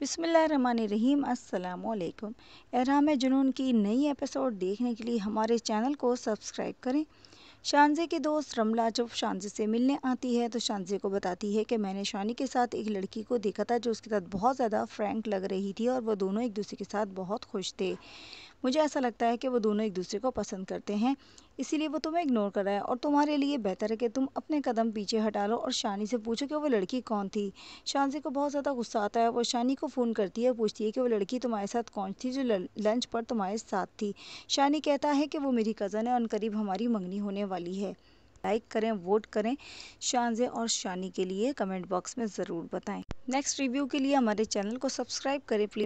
बिसमीम अल्लाम एराम जुनून की नई एपिसोड देखने के लिए हमारे चैनल को सब्सक्राइब करें शानजे के दोस्त रमला जब शानजे से मिलने आती है तो शानजे को बताती है कि मैंने शानी के साथ एक लड़की को देखा था जो उसके साथ बहुत ज़्यादा फ्रैंक लग रही थी और वो दोनों एक दूसरे के साथ बहुत खुश थे मुझे ऐसा लगता है कि वो दोनों एक दूसरे को पसंद करते हैं इसीलिए वो तुम्हें इग्नोर कर रहा है और तुम्हारे लिए बेहतर है कि तुम अपने कदम पीछे हटा लो और शानी से पूछो कि वो लड़की कौन थी शानजी को बहुत ज़्यादा गुस्सा आता है वो शानी को फ़ोन करती है पूछती है कि वो लड़की तुम्हारे साथ कौन थी जो लंच पर तुम्हारे साथ थी शानी कहता है कि वो मेरी कज़न है और करीब हमारी मंगनी होने वाली है लाइक करें वोट करें शानजे और शानी के लिए कमेंट बॉक्स में ज़रूर बताएं नेक्स्ट रिव्यू के लिए हमारे चैनल को सब्सक्राइब करें प्लीज़